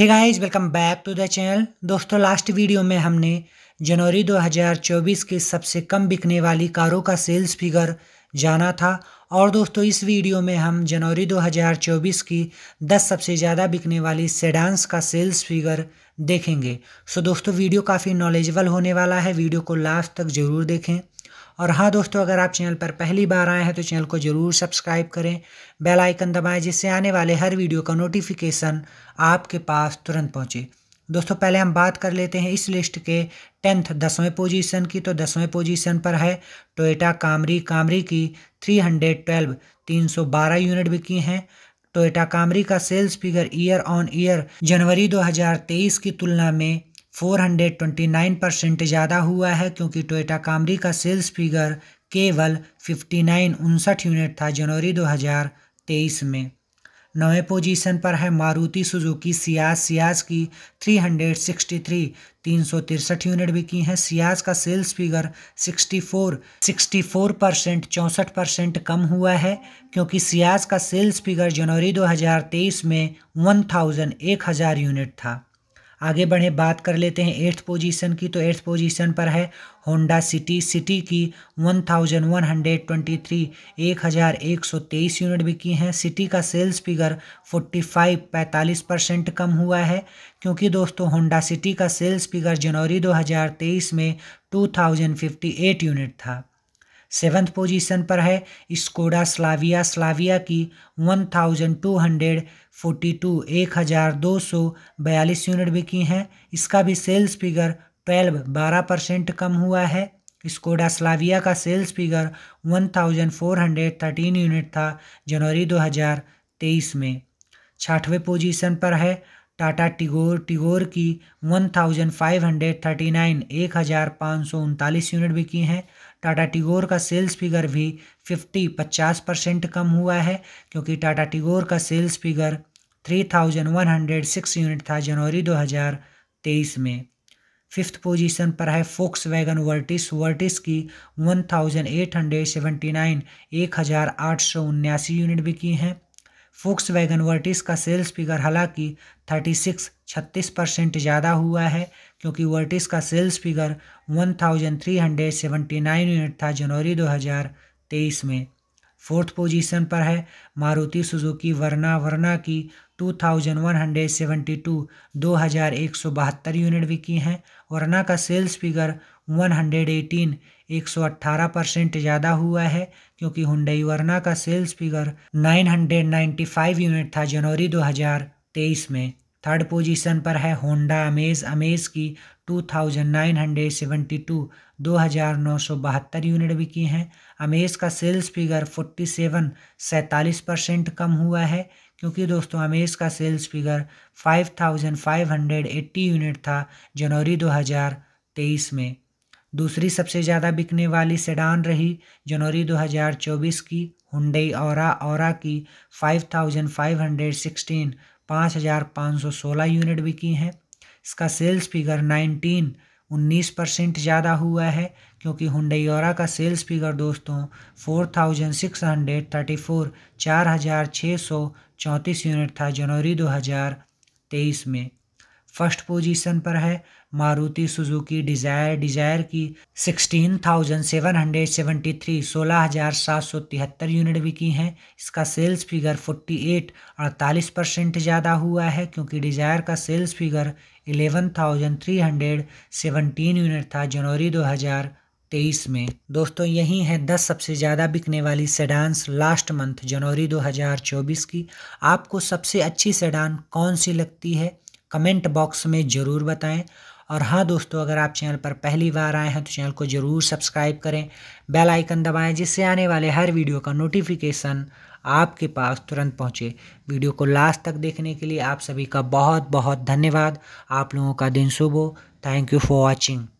hey guys welcome back to the channel दोस्तों last video में हमने जनवरी 2024 की सबसे कम बिकने वाली कारों का सेल्स फिगर जाना था और दोस्तों इस वीडियो में हम जनवरी 2024 की 10 सबसे ज़्यादा बिकने वाली सेडांस का सेल्स फिगर देखेंगे सो दोस्तों वीडियो काफ़ी नॉलेजेबल होने वाला है वीडियो को लास्ट तक ज़रूर देखें और हाँ दोस्तों अगर आप चैनल पर पहली बार आए हैं तो चैनल को ज़रूर सब्सक्राइब करें बेल आइकन दबाएं जिससे आने वाले हर वीडियो का नोटिफिकेशन आपके पास तुरंत पहुंचे दोस्तों पहले हम बात कर लेते हैं इस लिस्ट के टेंथ दसवें पोजीशन की तो दसवें पोजीशन पर है टोयटा कामरी कामरी की थ्री हंड्रेड ट्वेल्व तीन सौ बारह यूनिट बिकी हैं टोयटा कामरी का sales figure year on year जनवरी 2023 की तुलना में 429 परसेंट ज़्यादा हुआ है क्योंकि टोयोटा कामरी का सेल्स फिगर केवल 59 उनसठ यूनिट था जनवरी 2023 में नौवें पोजीशन पर है मारुति सुजुकी सियाज सियाज की 363 तीन सौ तिरसठ यूनिट बिकी हैं सियाज का सेल्स फिगर 64 64 परसेंट चौंसठ परसेंट कम हुआ है क्योंकि सियाज का सेल्स फिगर जनवरी 2023 में 1000 1000 यूनिट था आगे बढ़े बात कर लेते हैं एट्थ पोजीशन की तो एट्थ पोजीशन पर है होंडा सिटी सिटी की one thousand one hundred twenty three एक हज़ार एक सौ तेईस यूनिट बिकी हैं सिटी का सेल्स फिगर फोर्टी फाइव पैंतालीस परसेंट कम हुआ है क्योंकि दोस्तों होंडा सिटी का सेल्स फिगर जनवरी दो हज़ार तेईस में two thousand fifty eight unit था सेवन्थ पोजीशन पर है स्कोडा स्लाविया स्लाविया की 1242 1242 यूनिट बिकी हैं इसका भी सेल्स फिगर 12 12 परसेंट कम हुआ है स्कोडा स्लाविया का सेल्स फिगर 1413 यूनिट था जनवरी 2023 में छठवें पोजीशन पर है टाटा टिगोर टिगोर की 1539 1539 यूनिट बिकी हैं टाटा टिगोर का सेल्स फिगर भी 50 50 परसेंट कम हुआ है क्योंकि टाटा टिगोर का सेल्स फिगर 3106 यूनिट था जनवरी 2023 में फिफ्थ पोजीशन पर है फोक्स वैगन वर्टिस वर्टिस की 1879 एक हज़ार आठ सौ उन्यासी यूनिट बिकी हैं फोक्स वैगन वर्टिस का सेल्स फिगर हालांकि 36 36 परसेंट ज़्यादा हुआ है क्योंकि वर्टिस का सेल्स फिगर 1379 यूनिट था जनवरी 2023 में फोर्थ पोजीशन पर है मारुति सुजुकी वर्ना वर्ना की 2172 2172 यूनिट बिकी हैं वर्ना का सेल्स फिगर 118 118 परसेंट ज़्यादा हुआ है क्योंकि हुंडई वरना का सेल्स फिगर 995 यूनिट था जनवरी 2023 में थर्ड पोजीशन पर है होंडा अमेज अमेज की 2972 2972 यूनिट बिकी हैं अमेज का सेल्स फिगर 47 सेवन परसेंट कम हुआ है क्योंकि दोस्तों अमेज का सेल्स फिगर 5580 यूनिट था जनवरी 2023 में दूसरी सबसे ज़्यादा बिकने वाली सेडान रही जनवरी 2024 की हुंडई और औरा की 5,516 5,516 यूनिट बिकी हैं इसका सेल्स फिगर 19 19 परसेंट ज़्यादा हुआ है क्योंकि हुंडई और का सेल्स फिगर दोस्तों 4,634 4,634 यूनिट था जनवरी 2023 में फर्स्ट पोजीशन पर है मारुति सुजुकी डिजायर डिजायर की sixteen thousand seven hundred seventy three सोलह हज़ार सात सौ तिहत्तर यूनिट बिकी हैं इसका सेल्स फिगर फोर्टी एट अड़तालीस परसेंट ज़्यादा हुआ है क्योंकि डिज़ायर का sales figure eleven thousand three hundred seventeen unit था जनवरी दो हज़ार तेईस में दोस्तों यही है दस सबसे ज़्यादा बिकने वाली सेडान्स लास्ट मंथ जनवरी दो हज़ार चौबीस की आपको सबसे अच्छी सेडान कौन सी लगती है कमेंट बॉक्स में ज़रूर बताएं और हाँ दोस्तों अगर आप चैनल पर पहली बार आए हैं तो चैनल को ज़रूर सब्सक्राइब करें बेल आइकन दबाएं जिससे आने वाले हर वीडियो का नोटिफिकेशन आपके पास तुरंत पहुंचे वीडियो को लास्ट तक देखने के लिए आप सभी का बहुत बहुत धन्यवाद आप लोगों का दिन शुभ हो थैंक यू फॉर वॉचिंग